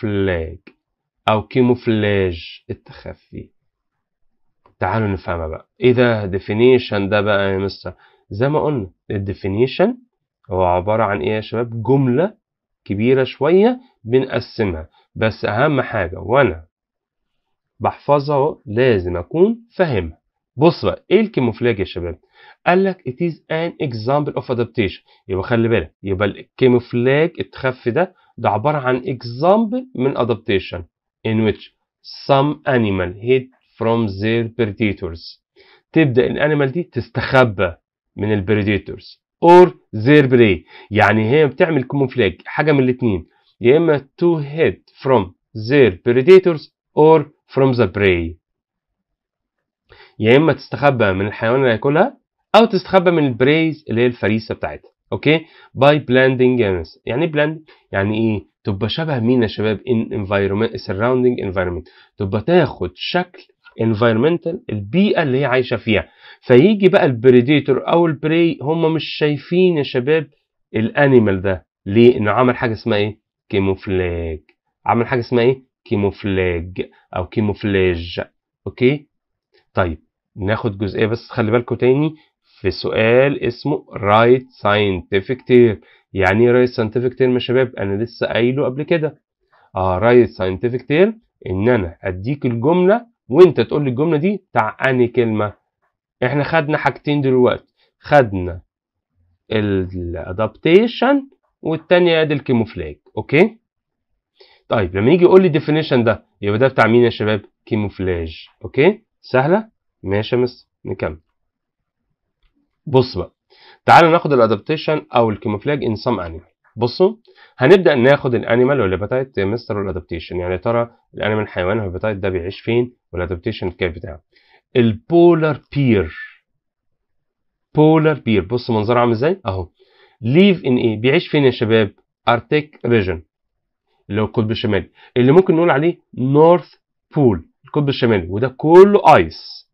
فلاج أو كيموفلاج التخفي تعالوا نفهمها بقى إيه ده ديفينيشن ده بقى يا مستر زي ما قلنا الديفينيشن هو عبارة عن إيه يا شباب جملة كبيرة شوية بنقسمها بس أهم حاجة وأنا بحفظها لازم أكون فاهمها بص بقى ايه الكيموفلاج يا شباب قال لك it is an example of adaptation يبقى خلي بالك يبقى الكيموفلاج التخفي ده ده عباره عن example من adaptation in which some animal hid from their predators تبدا الانيمال دي تستخبى من البريديتورز اور their prey يعني هي بتعمل كيموفلاج حاجه من الاثنين يا اما to hid from their predators or from the prey يا اما تستخبى من الحيوان اللي هياكلها او تستخبى من البريز اللي هي الفريسه بتاعتها اوكي باي بلاندنج يعني ايه بلاند يعني ايه تبقى شبه مين يا شباب ان انفايرمنت سراوندنج انفايرمنت تبقى تاخد شكل انفايرمنتال البيئه اللي هي عايشه فيها فيجي بقى البريديتور او البري هم مش شايفين يا شباب الانيمال ده ليه انه عمل حاجه اسمها ايه كيموفلاج عمل حاجه اسمها ايه كيموفلاج او كيموفلاج اوكي طيب ناخد جزئيه بس خلي بالكوا تاني في سؤال اسمه رايت ساينتفك تيرم يعني ايه رايت ساينتفك تيرم يا شباب انا لسه قايله قبل كده اه رايت ساينتفك تيرم ان انا اديك الجمله وانت تقول لي الجمله دي بتاع انهي كلمه احنا خدنا حاجتين دلوقتي خدنا الادابتيشن والتانية ادي الكيموفلاج اوكي طيب لما يجي يقول لي ديفينيشن ده يبقى ده بتاع مين يا شباب كيموفلاج اوكي سهله ماشي يا مس نكمل بص بقى تعالى ناخد الادابتيشن او الكيموفلاج ان سام انيمال بصوا هنبدا ناخد الانيمال والهيباتايت مستر والادابتيشن يعني ترى الانيمال الحيوان والهيباتايت ده بيعيش فين والادابتيشن كيف بتاعه البولار بير بولار بير بص منظره عامل ازاي اهو ليف ان ايه بيعيش فين يا شباب ارتيك ريجن اللي هو القطب الشمالي اللي ممكن نقول عليه نورث بول القطب الشمالي وده كله ايس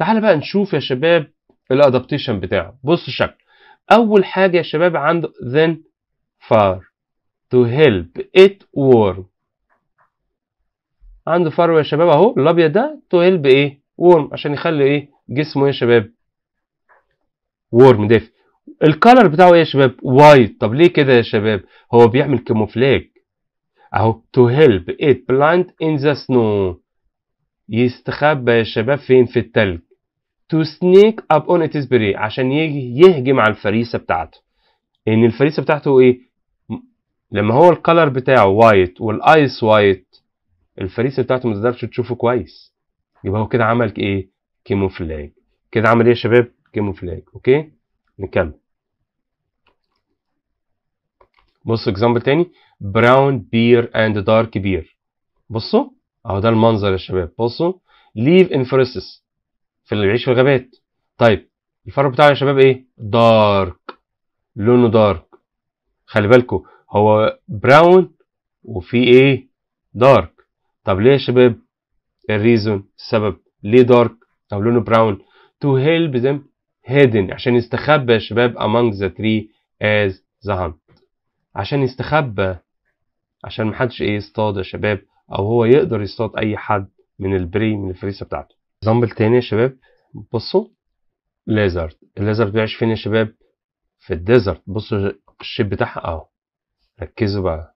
تعال بقى نشوف يا شباب الادابتيشن بتاعه بص الشكل اول حاجه يا شباب عنده then far to help it warm عنده فرو يا شباب اهو الابيض ده to help ايه warm عشان يخلي ايه جسمه يا شباب warm دافي الكالر بتاعه ايه يا شباب وايت طب ليه كده يا شباب هو بيعمل كاموفلاج اهو to help it بلاند in the snow يستخبى يا شباب فين في التلج to sneak up on its prey عشان يجي يهجم على الفريسه بتاعته ان يعني الفريسه بتاعته ايه لما هو الكلر بتاعه وايت والايس وايت الفريسه بتاعته ما تقدرش تشوفه كويس يبقى هو كده عمل ايه كيموفلاج كده عمل ايه يا شباب كيموفلاج اوكي نكمل بص اكزامبل تاني براون بير اند دارك بير بصوا اهو ده المنظر يا شباب بصوا ليف انفرسس في اللي بيعيش في الغابات طيب الفرو بتاعه يا شباب ايه دارك لونه دارك خلي بالكو هو براون وفي ايه دارك طب ليه يا شباب الريزون السبب ليه دارك طب لونه براون تو هيلب ذم هيدن عشان يستخبى يا شباب امونج ذا تري از ذا هانت عشان يستخبى عشان محدش ايه يصطاد يا شباب او هو يقدر يصطاد اي حد من البري من الفريسه بتاعته اكزامبل تاني يا شباب بصوا ليزرد الليزرد بيعيش فين يا شباب في الديزرت بصوا الشيب بتاعها اهو ركزوا بقى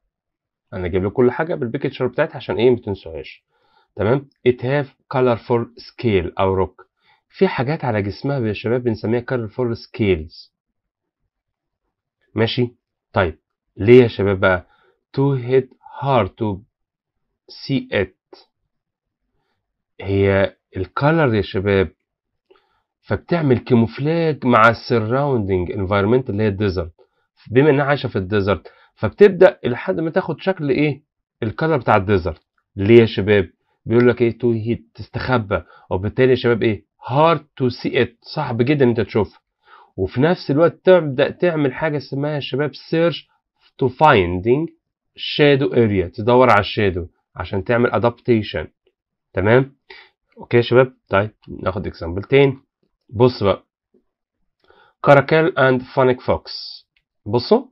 انا جايب لكم كل حاجه بالبيكتشر بتاعتها عشان ايه ما تنسوهاش تمام هاف have فور سكيل او روك في حاجات على جسمها يا شباب بنسميها فور سكيلز ماشي طيب ليه يا شباب بقى تو هيت هارد تو سي ات هي الكالر يا شباب فبتعمل كيموفلاج مع السراوندنج انفايرمنت اللي هي الديزرت بما انها عايشه في الديزرت فبتبدا لحد ما تاخد شكل ايه الكالر بتاع الديزرت ليه يا شباب بيقول لك ايه تو هيت تستخبى وبالتالي يا شباب ايه هارد تو سي ات صعب جدا انت تشوفها وفي نفس الوقت تبدا تعمل حاجه اسمها يا شباب سيرش تو فايندينج شادو اريا تدور على الشادو عشان تعمل ادابتيشن تمام اوكي يا شباب طيب ناخد اكزامبل تاني بص بقى كاراكيل اند فانيك فوكس بصوا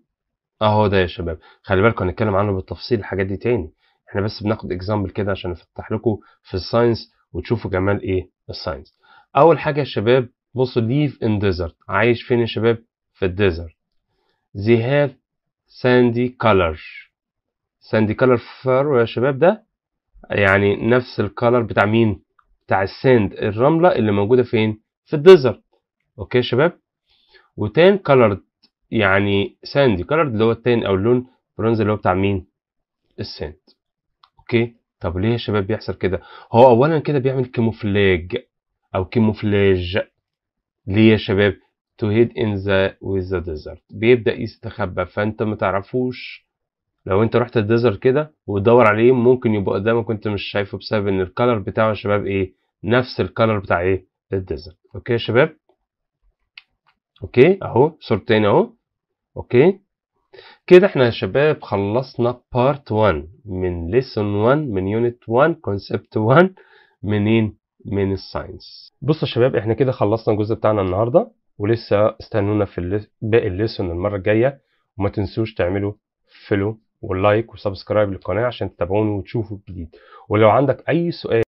اهو ده يا شباب خلي بالكم هنتكلم عنه بالتفصيل الحاجات دي تاني احنا بس بناخد اكزامبل كده عشان افتح لكم في الساينس وتشوفوا جمال ايه الساينس اول حاجه يا شباب بصوا ليف ان ديزرت عايش فين يا شباب في الديزرت زي هاف ساندي كولر ساندي كولر fur يا شباب ده يعني نفس الكالر بتاع مين بتاع الساند الرمله اللي موجوده فين في الديزرت اوكي يا شباب وتان كلرد يعني ساندي كلرد اللي هو التان او اللون برونز اللي هو بتاع مين الساند اوكي طب ليه يا شباب بيحصل كده هو اولا كده بيعمل كيموفلاج او كيموفلاج ليه يا شباب تو هيد ان ذا ويز ذا ديزرت بيبدأ يستخبى فانت ما تعرفوش لو انت رحت الديزرت كده وتدور عليه ممكن يبقى قدامك وانت مش شايفه بسبب ان الكالر بتاعه يا شباب ايه نفس الكالر بتاع ايه الديزل اوكي يا شباب اوكي اهو تاني اهو اوكي كده احنا يا شباب خلصنا بارت 1 من ليسون 1 من يونت 1 كونسبت 1 منين من الساينس بصوا يا شباب احنا كده خلصنا الجزء بتاعنا النهارده ولسه استنونا في باقي الليسون المره الجايه وما تنسوش تعملوا فولو ولايك وسبسكرايب للقناه عشان تتابعوني وتشوفوا الجديد ولو عندك اي سؤال